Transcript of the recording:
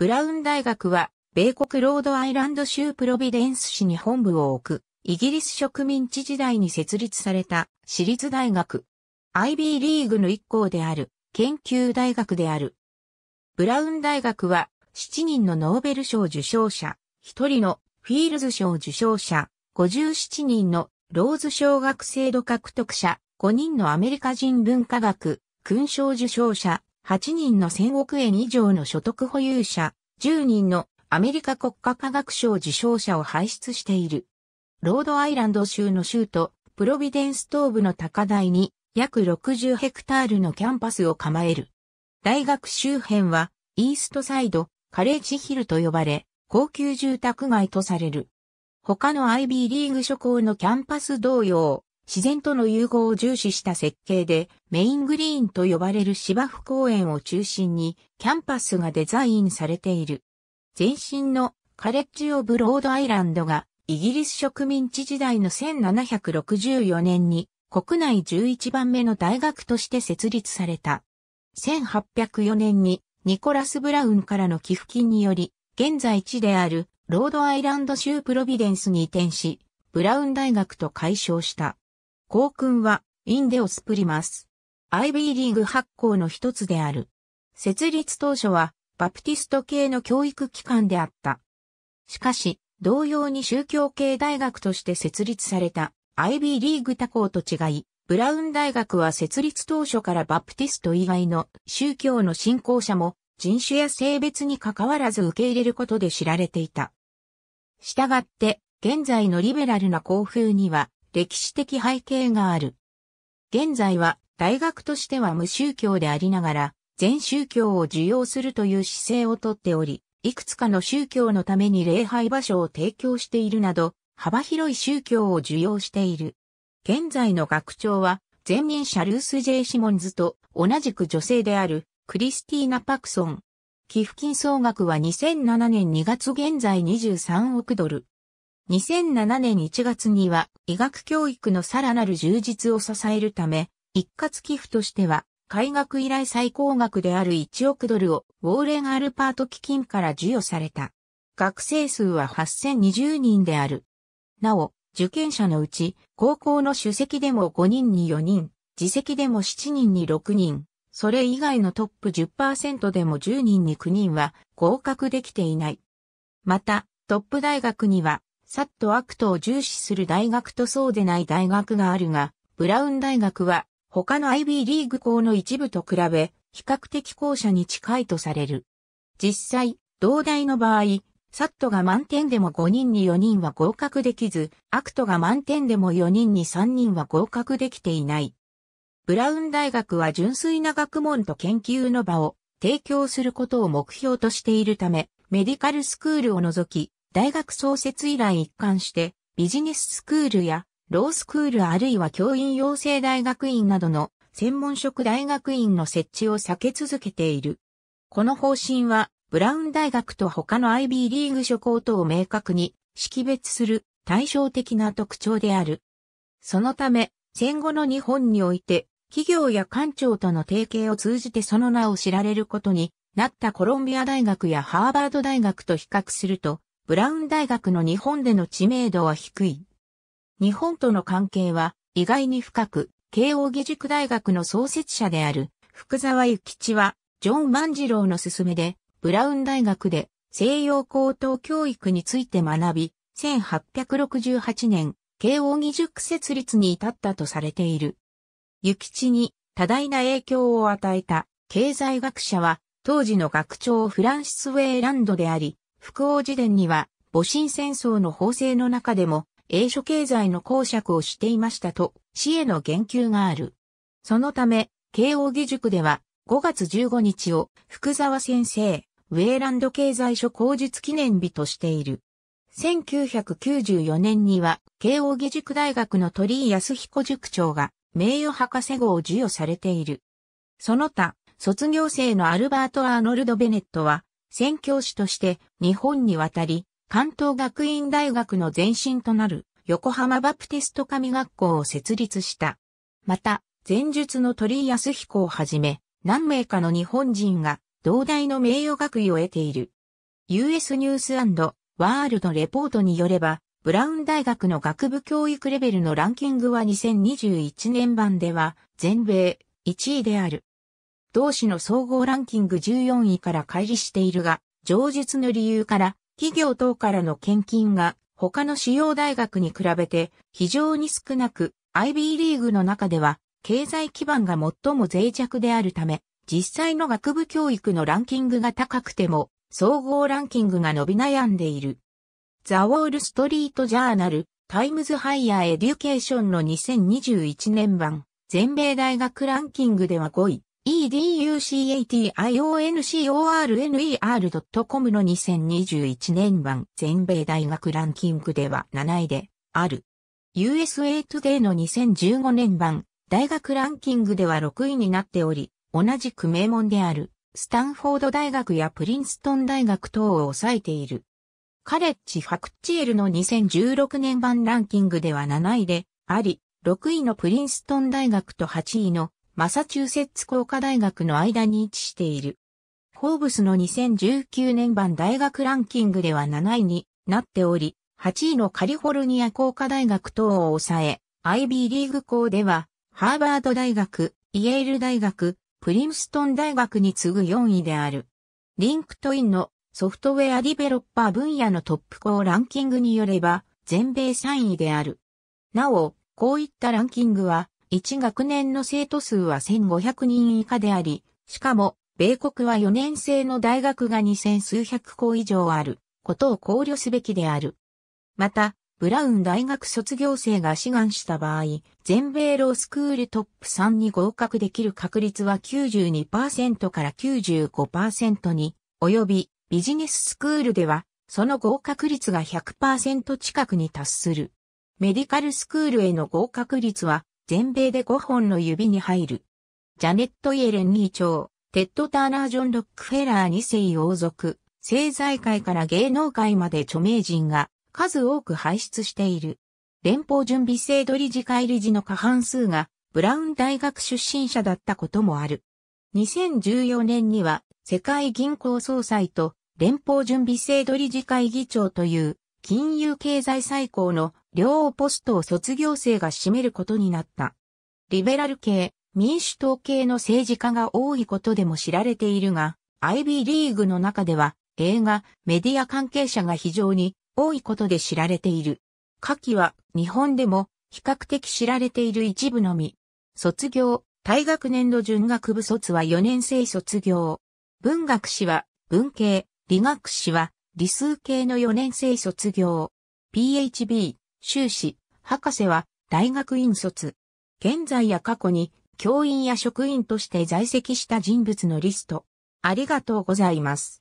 ブラウン大学は、米国ロードアイランド州プロビデンス市に本部を置く、イギリス植民地時代に設立された私立大学。IB リーグの一校である、研究大学である。ブラウン大学は、7人のノーベル賞受賞者、1人のフィールズ賞受賞者、57人のローズ小学制度獲得者、5人のアメリカ人文化学、勲章受賞者、8人の1000億円以上の所得保有者、10人のアメリカ国家科学賞受賞者を輩出している。ロードアイランド州の州都、プロビデンス東部の高台に約60ヘクタールのキャンパスを構える。大学周辺はイーストサイド、カレッジヒルと呼ばれ、高級住宅街とされる。他の IB リーグ諸校のキャンパス同様、自然との融合を重視した設計で、メイングリーンと呼ばれる芝生公園を中心に、キャンパスがデザインされている。前身のカレッジ・オブ・ロード・アイランドが、イギリス植民地時代の1764年に、国内11番目の大学として設立された。1804年に、ニコラス・ブラウンからの寄付金により、現在地であるロードアイランド州プロビデンスに移転し、ブラウン大学と解消した。校訓は、インデオスプリマス。IB リーグ発行の一つである。設立当初は、バプティスト系の教育機関であった。しかし、同様に宗教系大学として設立された IB リーグ他校と違い、ブラウン大学は設立当初からバプティスト以外の宗教の信仰者も人種や性別に関わらず受け入れることで知られていた。したがって、現在のリベラルな校風には歴史的背景がある。現在は大学としては無宗教でありながら、全宗教を受容するという姿勢をとっており、いくつかの宗教のために礼拝場所を提供しているなど、幅広い宗教を受容している。現在の学長は、前任者ルース・ジェイシモンズと同じく女性であるクリスティーナ・パクソン。寄付金総額は2007年2月現在23億ドル。2007年1月には医学教育のさらなる充実を支えるため、一括寄付としては、開学以来最高額である1億ドルをウォーレン・アルパート基金から授与された。学生数は8020人である。なお、受験者のうち、高校の主席でも5人に4人、自席でも7人に6人、それ以外のトップ10%でも10人に9人は合格できていない。また、トップ大学にはサットアクトを重視する大学とそうでない大学があるが、ブラウン大学は他の IB リーグ校の一部と比べ、比較的校舎に近いとされる。実際、同大の場合、サットが満点でも5人に4人は合格できず、アクトが満点でも4人に3人は合格できていない。ブラウン大学は純粋な学問と研究の場を提供することを目標としているため、メディカルスクールを除き、大学創設以来一貫してビジネススクールやロースクールあるいは教員養成大学院などの専門職大学院の設置を避け続けている。この方針はブラウン大学と他の IB リーグ諸校とを明確に識別する対照的な特徴である。そのため戦後の日本において企業や官庁との提携を通じてその名を知られることになったコロンビア大学やハーバード大学と比較するとブラウン大学の日本での知名度は低い。日本との関係は意外に深く、慶応義塾大学の創設者である福沢諭吉は、ジョン万次郎の勧めで、ブラウン大学で西洋高等教育について学び、1868年、慶応義塾設立に至ったとされている。諭吉に多大な影響を与えた経済学者は、当時の学長フランシス・ウェイランドであり、福王寺殿には、戊辰戦争の法制の中でも、英書経済の公爵をしていましたと、死への言及がある。そのため、慶応義塾では、5月15日を、福沢先生、ウェーランド経済書公述記念日としている。1994年には、慶応義塾大学の鳥居康彦塾長が、名誉博士号を授与されている。その他、卒業生のアルバート・アーノルド・ベネットは、宣教師として日本に渡り、関東学院大学の前身となる横浜バプテスト神学校を設立した。また、前述の鳥居康彦をはじめ、何名かの日本人が同大の名誉学位を得ている。US ニュースワールドレポートによれば、ブラウン大学の学部教育レベルのランキングは2021年版では全米1位である。同市の総合ランキング14位から乖離しているが、上述の理由から、企業等からの献金が他の主要大学に比べて非常に少なく、IB リーグの中では経済基盤が最も脆弱であるため、実際の学部教育のランキングが高くても、総合ランキングが伸び悩んでいる。ザ・ウォール・ストリート・ジャーナル、タイムズ・ハイヤー・エデュケーションの2021年版、全米大学ランキングでは5位。educationcorner.com の2021年版全米大学ランキングでは7位である。USA Today の2015年版大学ランキングでは6位になっており、同じく名門であるスタンフォード大学やプリンストン大学等を抑えている。カレッジファクチエルの2016年版ランキングでは7位であり、6位のプリンストン大学と8位のマサチューセッツ工科大学の間に位置している。フォーブスの2019年版大学ランキングでは7位になっており、8位のカリフォルニア工科大学等を抑え、IB リーグ校では、ハーバード大学、イェール大学、プリンストン大学に次ぐ4位である。リンクトインのソフトウェアディベロッパー分野のトップ校ランキングによれば、全米3位である。なお、こういったランキングは、1学年の生徒数は1500人以下であり、しかも、米国は4年生の大学が2000数百校以上あることを考慮すべきである。また、ブラウン大学卒業生が志願した場合、全米ロースクールトップ3に合格できる確率は92%から95%に、及びビジネススクールでは、その合格率が100%近くに達する。メディカルスクールへの合格率は全米で5本の指に入る。ジャネット・イエレン2長、テッド・ターナー・ジョン・ロックフェラー2世王族、政財界から芸能界まで著名人が数多く輩出している。連邦準備制度理事会理事の過半数がブラウン大学出身者だったこともある。2014年には世界銀行総裁と連邦準備制度理事会議長という金融経済最高の両ポストを卒業生が占めることになった。リベラル系、民主党系の政治家が多いことでも知られているが、IB リーグの中では映画、メディア関係者が非常に多いことで知られている。下記は日本でも比較的知られている一部のみ。卒業、大学年度準学部卒は4年生卒業。文学士は文系、理学士は理数系の4年生卒業。PHB、修士、博士は大学院卒。現在や過去に教員や職員として在籍した人物のリスト。ありがとうございます。